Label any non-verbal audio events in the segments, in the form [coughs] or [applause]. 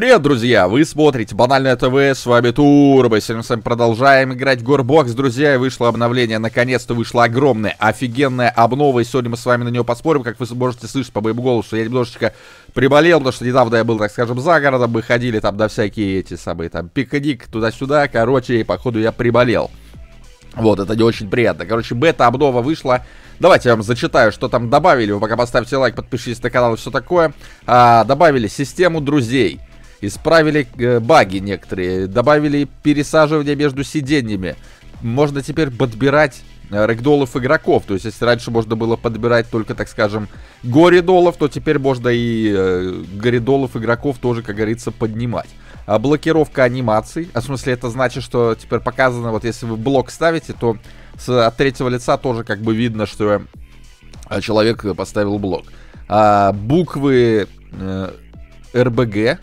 Привет, друзья! Вы смотрите Банальное ТВ, с вами Турбо. Сегодня мы с вами продолжаем играть в Горбокс, друзья. И вышло обновление, наконец-то вышло огромное, офигенное обнова. И сегодня мы с вами на нее поспорим. Как вы сможете слышать по моему голосу, я немножечко приболел, потому что недавно я был, так скажем, за городом. Мы ходили там до всякие эти самые, там, пикник туда-сюда. Короче, походу я приболел. Вот, это не очень приятно. Короче, бета-обнова вышла. Давайте я вам зачитаю, что там добавили. Вы пока поставьте лайк, подпишитесь на канал и все такое. А, добавили систему друзей Исправили э, баги некоторые, добавили пересаживание между сиденьями. Можно теперь подбирать э, рэгдолов игроков. То есть, если раньше можно было подбирать только, так скажем, горидолов, то теперь можно и э, горидолов игроков тоже, как говорится, поднимать. А блокировка анимаций, а в смысле это значит, что теперь показано, вот если вы блок ставите, то с, от третьего лица тоже как бы видно, что э, человек поставил блок. А буквы э, РБГ,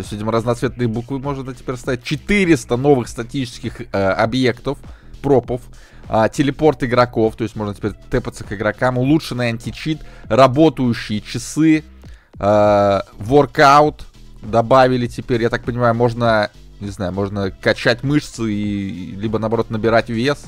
то есть, видимо, разноцветные буквы можно теперь ставить. 400 новых статических э, объектов, пропов. А, телепорт игроков, то есть можно теперь тэпаться к игрокам, улучшенный античит, работающие часы, э, воркаут добавили теперь, я так понимаю, можно, не знаю, можно качать мышцы и либо наоборот набирать вес.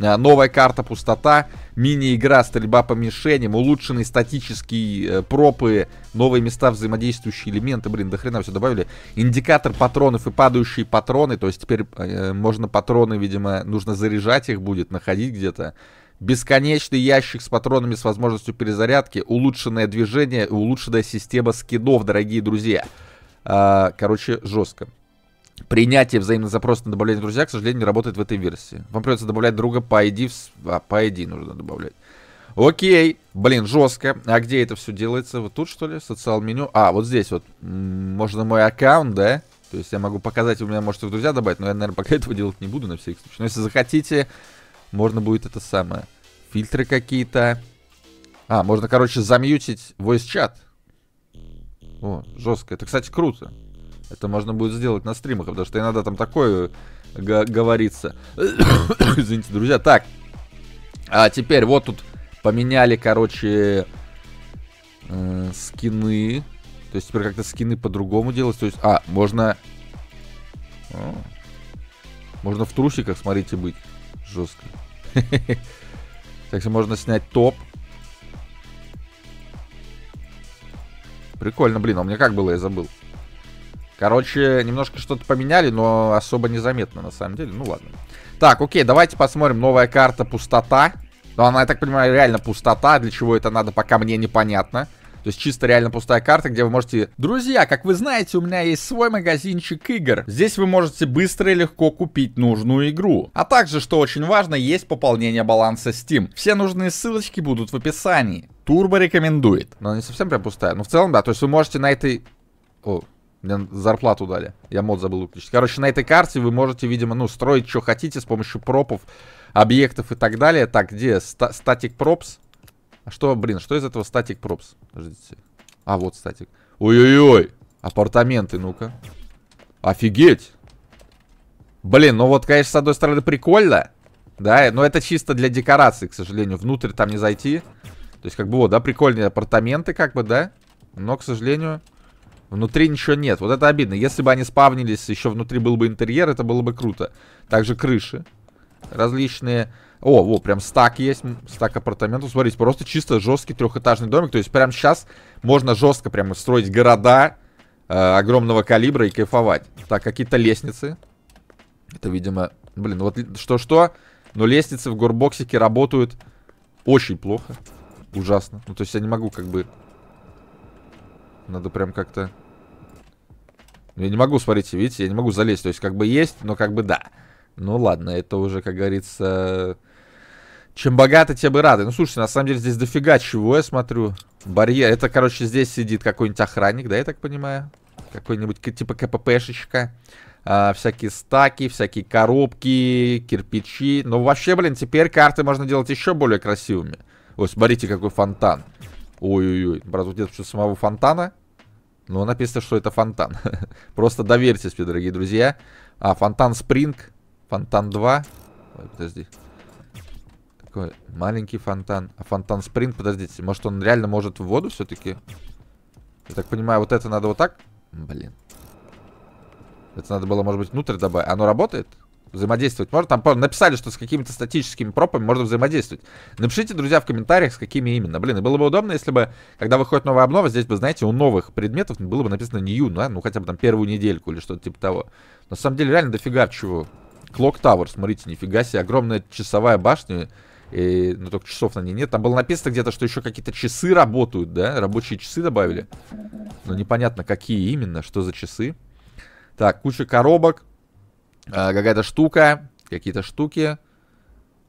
Э, новая карта пустота, мини-игра стрельба по мишеням, улучшенные статические э, пропы, новые места взаимодействующие элементы, блин, до хрена все добавили. Индикатор патронов и падающие патроны, то есть теперь э, можно патроны, видимо, нужно заряжать их будет, находить где-то. Бесконечный ящик с патронами с возможностью перезарядки, улучшенное движение улучшенная система скидов, дорогие друзья. А, короче, жестко. Принятие взаимных запросов на добавление друзья, к сожалению, не работает в этой версии. Вам придется добавлять друга по ID. В... А, по ID нужно добавлять. Окей. Блин, жестко. А где это все делается? Вот тут, что ли? Социал меню. А, вот здесь вот. Можно мой аккаунт, да? То есть я могу показать, у меня можете в друзья добавить, но я, наверное, пока [laughs] этого делать не буду на всякий случай. Но если захотите, можно будет это самое. Фильтры какие-то. А, можно, короче, замьютить voice чат. О, жестко. Это, кстати, круто. Это можно будет сделать на стримах, потому что иногда там такое э, говорится. [coughs] Извините, друзья. Так, а теперь вот тут поменяли, короче, э, скины. То есть теперь как-то скины по-другому делать. То есть, а, можно... О, можно в трусиках, смотрите, быть жестко. [laughs] Так что можно снять топ. Прикольно, блин, а у меня как было, я забыл. Короче, немножко что-то поменяли, но особо незаметно, на самом деле. Ну, ладно. Так, окей, давайте посмотрим. Новая карта «Пустота». Но ну, она, я так понимаю, реально пустота. Для чего это надо, пока мне непонятно. То есть чисто реально пустая карта, где вы можете... Друзья, как вы знаете, у меня есть свой магазинчик игр. Здесь вы можете быстро и легко купить нужную игру. А также, что очень важно, есть пополнение баланса Steam. Все нужные ссылочки будут в описании. Турбо рекомендует. Но не совсем прям пустая. Но ну, в целом, да. То есть вы можете на этой... О, мне зарплату дали. Я мод забыл выключить. Короче, на этой карте вы можете, видимо, ну, строить, что хотите с помощью пропов, объектов и так далее. Так, где? Статик пропс? А что, блин, что из этого статик пропс? Подождите. А, вот статик. Ой-ой-ой. Апартаменты, ну-ка. Офигеть. Блин, ну вот, конечно, с одной стороны прикольно. Да, но это чисто для декорации, к сожалению. Внутрь там не зайти. То есть, как бы, вот, да, прикольные апартаменты, как бы, да. Но, к сожалению... Внутри ничего нет. Вот это обидно. Если бы они спавнились, еще внутри был бы интерьер, это было бы круто. Также крыши. Различные... О, во, прям стак есть, стак апартаментов. Смотрите, просто чисто жесткий трехэтажный домик. То есть прямо сейчас можно жестко прямо строить города э, огромного калибра и кайфовать. Так, какие-то лестницы. Это, видимо... Блин, ну вот что-что, но лестницы в горбоксике работают очень плохо. Ужасно. Ну, то есть я не могу как бы... Надо прям как-то... Я не могу, смотрите, видите, я не могу залезть. То есть как бы есть, но как бы да. Ну ладно, это уже, как говорится, чем богаты, тем и рады. Ну, слушайте, на самом деле здесь дофига чего, я смотрю. Барьер. Это, короче, здесь сидит какой-нибудь охранник, да, я так понимаю? Какой-нибудь типа КППшечка. А, всякие стаки, всякие коробки, кирпичи. Ну, вообще, блин, теперь карты можно делать еще более красивыми. Ой, смотрите, какой фонтан. Ой-ой-ой. Правда, тут нет что самого фонтана. Но написано, что это фонтан. [laughs] Просто доверьтесь мне, дорогие друзья. А, фонтан Спринг. Фонтан 2. Ой, подожди. такой маленький фонтан. А фонтан Спринг, подождите. Может, он реально может в воду все-таки? Я так понимаю, вот это надо вот так? Блин. Это надо было, может быть, внутрь добавить. Оно работает? взаимодействовать можно. Там написали, что с какими-то статическими пропами можно взаимодействовать. Напишите, друзья, в комментариях, с какими именно. Блин, и было бы удобно, если бы, когда выходит новая обнова, здесь бы, знаете, у новых предметов было бы написано new, да? ну хотя бы там первую недельку или что-то типа того. На самом деле реально дофига чего. Клок Тауэр, смотрите, нифига себе, огромная часовая башня. И, ну, только часов на ней нет. Там было написано где-то, что еще какие-то часы работают, да? Рабочие часы добавили. Но непонятно, какие именно, что за часы. Так, куча коробок. А, какая-то штука, какие-то штуки.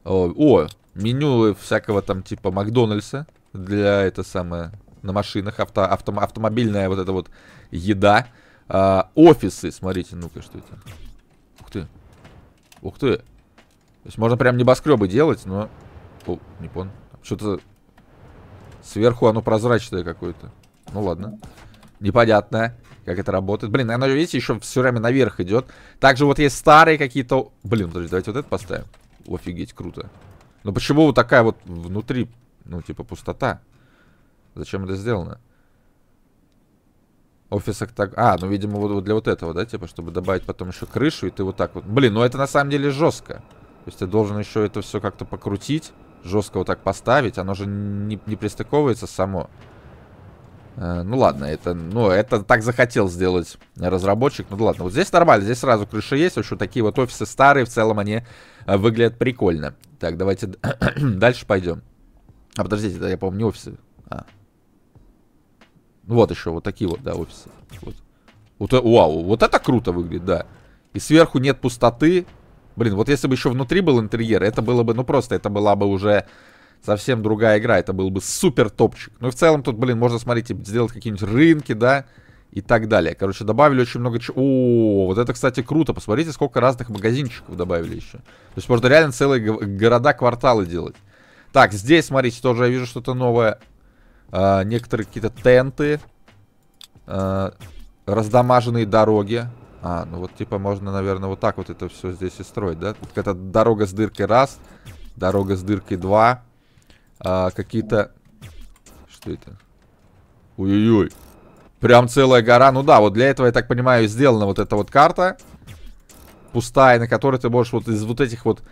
О, о, меню всякого там типа Макдональдса для это самое на машинах, авто, авто, автомобильная вот эта вот еда. А, офисы, смотрите, ну-ка, что это? Ух ты. Ух ты. То есть можно прям небоскребы делать, но... О, не понял. Что-то сверху оно прозрачное какое-то. Ну ладно. Непонятно как это работает. Блин, оно, видите, еще все время наверх идет. Также вот есть старые какие-то... Блин, подожди, давайте вот это поставим. Офигеть, круто. Но ну почему вот такая вот внутри, ну, типа, пустота? Зачем это сделано? Офис так, А, ну, видимо, вот для вот этого, да, типа, чтобы добавить потом еще крышу, и ты вот так вот... Блин, ну это на самом деле жестко. То есть ты должен еще это все как-то покрутить, жестко вот так поставить. Оно же не, не пристыковывается само. Э, ну ладно, это, ну, это так захотел сделать разработчик. Ну ладно, вот здесь нормально, здесь сразу крыша есть. Вообще такие вот офисы старые, в целом они э, выглядят прикольно. Так, давайте [clears throat] дальше пойдем. А, подождите, это я, помню офисы. А. Ну вот еще, вот такие вот, да, офисы. Вот. Вот, э, вау, вот это круто выглядит, да. И сверху нет пустоты. Блин, вот если бы еще внутри был интерьер, это было бы, ну просто, это была бы уже совсем другая игра. Это был бы супер топчик. Ну и в целом тут, блин, можно, смотрите, сделать какие-нибудь рынки, да, и так далее. Короче, добавили очень много чего. О, вот это, кстати, круто. Посмотрите, сколько разных магазинчиков добавили еще. То есть можно реально целые города, кварталы делать. Так, здесь, смотрите, тоже я вижу что-то новое. А, некоторые какие-то тенты. А, раздамаженные дороги. А, ну вот типа можно, наверное, вот так вот это все здесь и строить, да? Тут какая-то дорога с дыркой раз, дорога с дыркой два а, какие-то... Что это? Ой-ой-ой. Прям целая гора. Ну да, вот для этого, я так понимаю, сделана вот эта вот карта. Пустая, на которой ты можешь вот из вот этих вот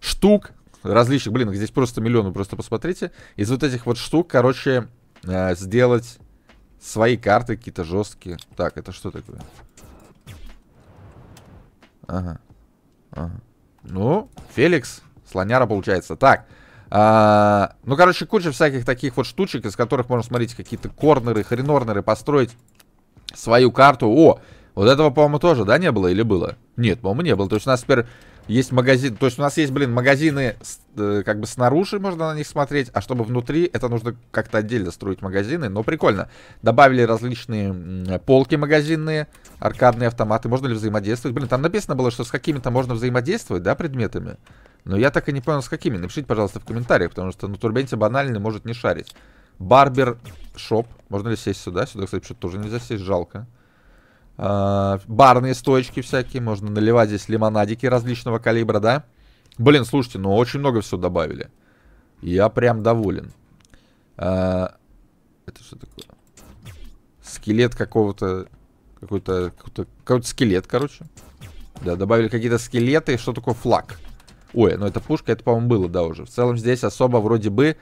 штук различных, блин, здесь просто миллион, просто посмотрите. Из вот этих вот штук, короче, э, сделать свои карты какие-то жесткие. Так, это что такое? Ага. ага. Ну, Феликс, слоняра получается. Так, а, ну, короче, куча всяких таких вот штучек, из которых можно, смотреть какие-то корнеры, хренорнеры построить свою карту. О, вот этого, по-моему, тоже, да, не было или было? Нет, по-моему, не было. То есть у нас теперь есть магазин, то есть у нас есть, блин, магазины э, как бы снаружи, можно на них смотреть, а чтобы внутри, это нужно как-то отдельно строить магазины, но прикольно. Добавили различные полки магазинные, аркадные автоматы, можно ли взаимодействовать? Блин, там написано было, что с какими-то можно взаимодействовать, да, предметами? Но я так и не понял, с какими. Напишите, пожалуйста, в комментариях, потому что на турбенте банальный может не шарить. Барбер шоп. Можно ли сесть сюда? Сюда, кстати, что-то тоже нельзя сесть, жалко. А, барные стоечки всякие. Можно наливать здесь лимонадики различного калибра, да? Блин, слушайте, ну очень много всего добавили. Я прям доволен. А, это что такое? Скелет какого-то... Какой-то какой, -то, какой, скелет, короче. Да, добавили какие-то скелеты. Что такое флаг? Флаг. Ой, ну это пушка, это, по-моему, было, да, уже. В целом здесь особо вроде бы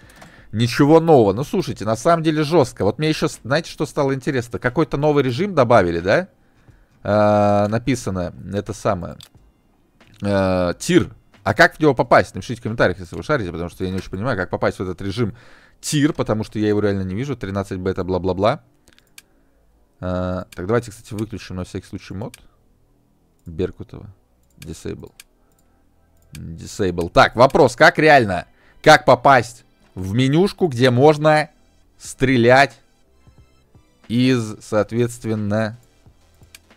ничего нового. Ну, слушайте, на самом деле жестко. Вот мне еще, знаете, что стало интересно? Какой-то новый режим добавили, да? А, написано, это самое. А, тир. А как в него попасть? Напишите в комментариях, если вы шарите, потому что я не очень понимаю, как попасть в этот режим тир, потому что я его реально не вижу. 13 бета, бла-бла-бла. А, так, давайте, кстати, выключим на всякий случай мод. Беркутова. Disable. Disable. Так, вопрос, как реально, как попасть в менюшку, где можно стрелять из, соответственно...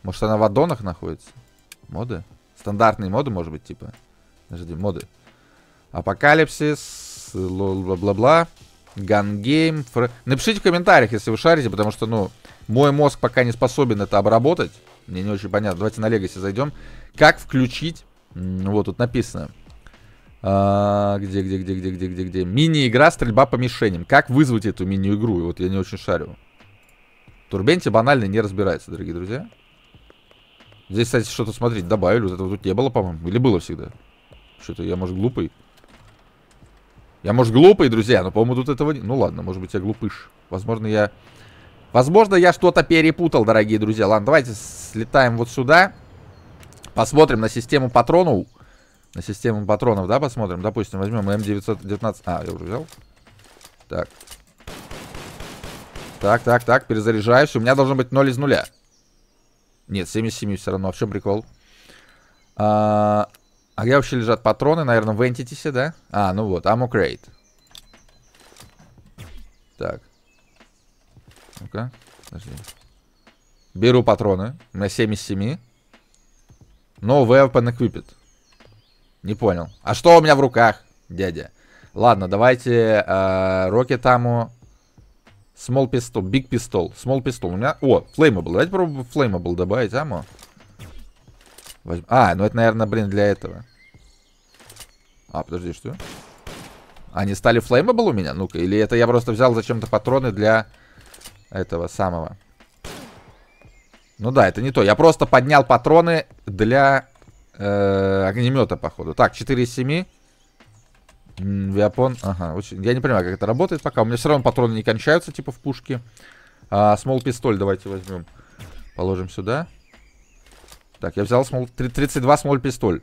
Может, она в аддонах находится? Моды? Стандартные моды, может быть, типа? Подожди, моды. Апокалипсис, бла-бла-бла. Гангейм. Фр... Напишите в комментариях, если вы шарите, потому что, ну, мой мозг пока не способен это обработать. Мне не очень понятно. Давайте на Легаси зайдем. Как включить вот тут написано. А, где, где, где, где, где, где, где? Мини-игра «Стрельба по мишеням». Как вызвать эту мини-игру? Вот я не очень шарю. Турбенти банально не разбирается, дорогие друзья. Здесь, кстати, что-то, смотреть добавили. Вот этого тут не было, по-моему. Или было всегда? Что-то я, может, глупый? Я, может, глупый, друзья, но, по-моему, тут этого не... Ну, ладно, может быть, я глупыш. Возможно, я... Возможно, я что-то перепутал, дорогие друзья. Ладно, давайте слетаем вот сюда. Посмотрим на систему патронов. На систему патронов, да, посмотрим. Допустим, возьмем М919. А, я уже взял. Так. Так, так, так, перезаряжаюсь. У меня должно быть 0 из нуля. Нет, 7 из 7 все равно. А в чем прикол? А, а где вообще лежат патроны? Наверное, в Entity, да? А, ну вот, Ammo Crate. Так. Ну-ка, подожди. Беру патроны. У меня 7 из 7. No weapon equipped. Не понял. А что у меня в руках, дядя? Ладно, давайте э, Рокетаму... Э, Small pistol, big pistol, small pistol. У меня... О, flammable. Давайте попробуем flammable добавить аму. Возьм... А, ну это, наверное, блин, для этого. А, подожди, что? Они стали flammable у меня? Ну-ка, или это я просто взял зачем-то патроны для этого самого. Ну да, это не то. Я просто поднял патроны для э, огнемета, походу. Так, 4 из 7. Виапон. Ага, очень... я не понимаю, как это работает пока. У меня все равно патроны не кончаются, типа в пушке. А, смол пистоль давайте возьмем. Положим сюда. Так, я взял смол... 32 смол пистоль.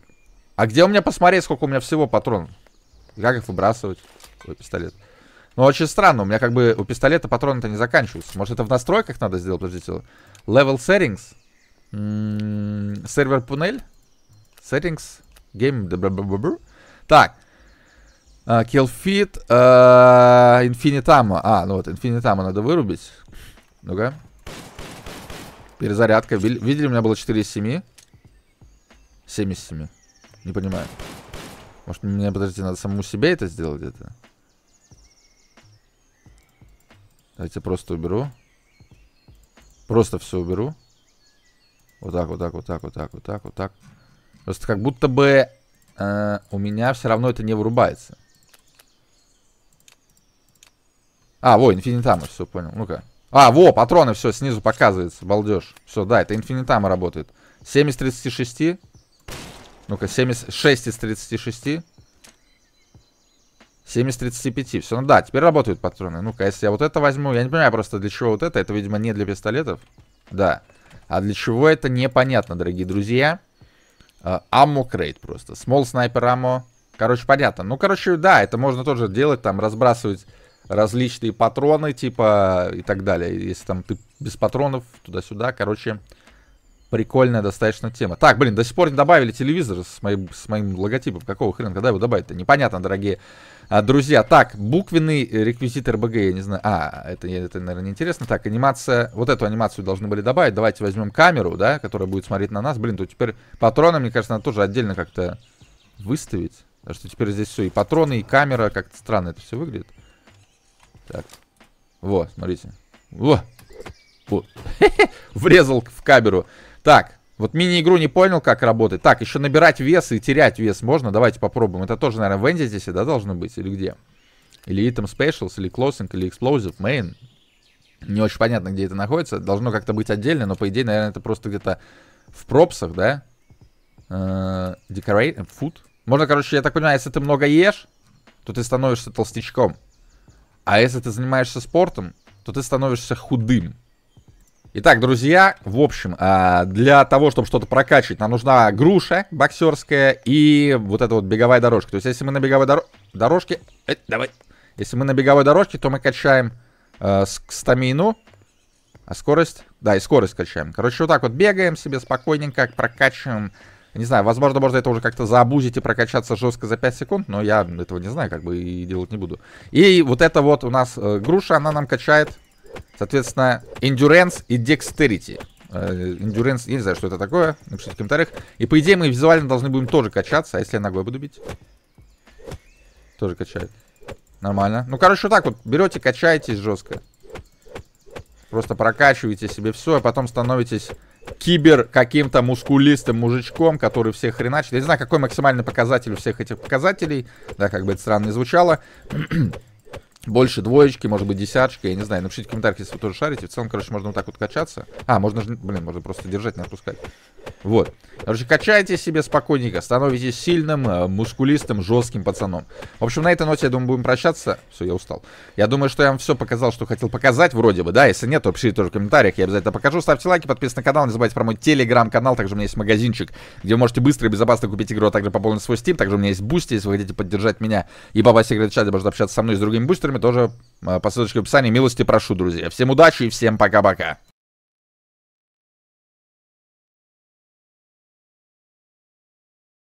А где у меня посмотреть, сколько у меня всего патронов? Как их выбрасывать? Ой, пистолет. А, ну очень странно, у меня как бы у пистолета патроны-то не заканчиваются. Может это в настройках надо сделать? Подождите. Level settings. М-м, сервер панель. Settings. Game. Так. А, kill feed. А, infinite ammo. А, ну вот, infinite ammo надо вырубить. Ну-ка. Перезарядка. Видели, у меня было 4 из 7. 7 из 7. Не понимаю. Может, мне, подождите, надо самому себе это сделать где-то? Давайте просто уберу. Просто все уберу. Вот так, вот так, вот так, вот так, вот так, вот так. Просто как будто бы э, у меня все равно это не вырубается. А, во, инфинитамы, все, понял. Ну-ка. А, во, патроны, все, снизу показывается, балдеж. Все, да, это инфинитама работает. 7 из 36. Ну-ка, 76 из 36. 7 из 35. Все, ну да, теперь работают патроны. Ну-ка, если я вот это возьму, я не понимаю просто для чего вот это. Это, видимо, не для пистолетов. Да. А для чего это, непонятно, дорогие друзья. Аммо uh, крейт просто. Small снайпер аммо. Короче, понятно. Ну, короче, да, это можно тоже делать, там, разбрасывать различные патроны, типа, и так далее. Если там ты без патронов, туда-сюда, короче, прикольная достаточно тема. Так, блин, до сих пор не добавили телевизор с моим, с моим логотипом. Какого хрена, когда его добавить-то? Непонятно, дорогие а, друзья, так, буквенный реквизит РБГ, я не знаю. А, это, это, наверное, не интересно. Так, анимация. Вот эту анимацию должны были добавить. Давайте возьмем камеру, да, которая будет смотреть на нас. Блин, тут теперь патроны, мне кажется, надо тоже отдельно как-то выставить. Потому что теперь здесь все и патроны, и камера. Как-то странно это все выглядит. Так. Во, смотрите. Во! Во. [laughs] Врезал в камеру. Так, вот мини-игру не понял, как работает. Так, еще набирать вес и терять вес можно. Давайте попробуем. Это тоже, наверное, в здесь, да, должно быть? Или где? Или Item Specials, или Closing, или Explosive, Main. Не очень понятно, где это находится. Должно как-то быть отдельно, но, по идее, наверное, это просто где-то в пропсах, да? Decorate э, food. Можно, короче, я так понимаю, если ты много ешь, то ты становишься толстячком. А если ты занимаешься спортом, то ты становишься худым. Итак, друзья, в общем, а, для того, чтобы что-то прокачивать, нам нужна груша боксерская и вот эта вот беговая дорожка. То есть, если мы на беговой дор дорожке... Э, давай. Если мы на беговой дорожке, то мы качаем э, стамину, а скорость... Да, и скорость качаем. Короче, вот так вот бегаем себе спокойненько, прокачиваем... Не знаю, возможно, можно это уже как-то заобузить и прокачаться жестко за 5 секунд, но я этого не знаю, как бы и делать не буду. И вот эта вот у нас э, груша, она нам качает Соответственно, Endurance и Dexterity. Э, endurance, я не знаю, что это такое. Напишите в комментариях. И по идее мы визуально должны будем тоже качаться. А если я ногой буду бить? Тоже качает. Нормально. Ну, короче, вот так вот. Берете, качаетесь жестко. Просто прокачиваете себе все, а потом становитесь кибер каким-то мускулистым мужичком, который всех хреначит. Я не знаю, какой максимальный показатель у всех этих показателей. Да, как бы это странно не звучало. [clears throat] больше двоечки, может быть, десяточка, я не знаю. Напишите в комментариях, если вы тоже шарите. В целом, короче, можно вот так вот качаться. А, можно же, блин, можно просто держать, не отпускать. Вот. Короче, качайте себе спокойненько, становитесь сильным, э, мускулистым, жестким пацаном. В общем, на этой ноте, я думаю, будем прощаться. Все, я устал. Я думаю, что я вам все показал, что хотел показать, вроде бы, да. Если нет, то пишите тоже в комментариях, я обязательно покажу. Ставьте лайки, подписывайтесь на канал, не забывайте про мой телеграм-канал. Также у меня есть магазинчик, где вы можете быстро и безопасно купить игру, а также пополнить свой стим. Также у меня есть бусти, если вы хотите поддержать меня и попасть в секрет чат, можно общаться со мной и с другими бустерами тоже э, по ссылочке в описании. Милости прошу, друзья. Всем удачи и всем пока-пока.